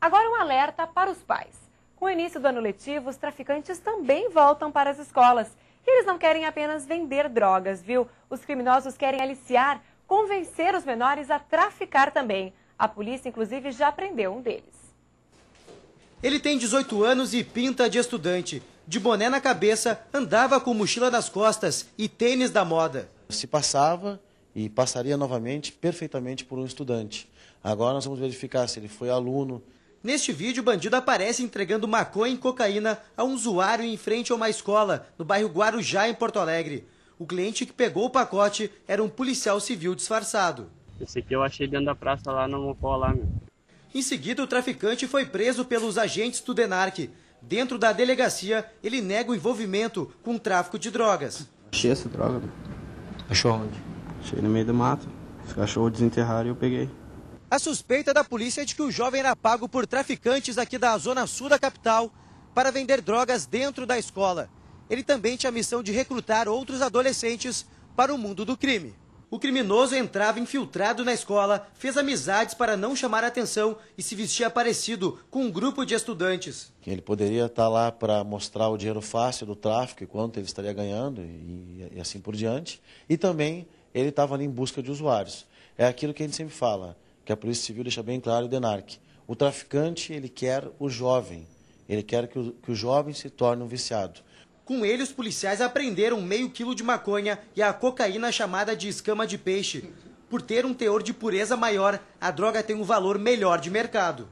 Agora um alerta para os pais. Com o início do ano letivo, os traficantes também voltam para as escolas. E eles não querem apenas vender drogas, viu? Os criminosos querem aliciar, convencer os menores a traficar também. A polícia, inclusive, já prendeu um deles. Ele tem 18 anos e pinta de estudante. De boné na cabeça, andava com mochila nas costas e tênis da moda. Se passava e passaria novamente perfeitamente por um estudante. Agora nós vamos verificar se ele foi aluno, Neste vídeo, o bandido aparece entregando maconha e cocaína a um usuário em frente a uma escola, no bairro Guarujá, em Porto Alegre. O cliente que pegou o pacote era um policial civil disfarçado. Esse aqui eu achei dentro da praça lá no Mocó, lá, meu. Em seguida, o traficante foi preso pelos agentes do DENARC. Dentro da delegacia, ele nega o envolvimento com o tráfico de drogas. Achei essa droga. Meu. Achou onde? Achei no meio do mato. Os cachorros desenterraram e eu peguei. A suspeita da polícia é de que o jovem era pago por traficantes aqui da zona sul da capital para vender drogas dentro da escola. Ele também tinha a missão de recrutar outros adolescentes para o mundo do crime. O criminoso entrava infiltrado na escola, fez amizades para não chamar atenção e se vestia parecido com um grupo de estudantes. Ele poderia estar tá lá para mostrar o dinheiro fácil do tráfico e quanto ele estaria ganhando e, e assim por diante. E também ele estava ali em busca de usuários. É aquilo que a gente sempre fala que a Polícia Civil deixa bem claro o DENARC. O traficante, ele quer o jovem, ele quer que o, que o jovem se torne um viciado. Com ele, os policiais apreenderam meio quilo de maconha e a cocaína chamada de escama de peixe. Por ter um teor de pureza maior, a droga tem um valor melhor de mercado.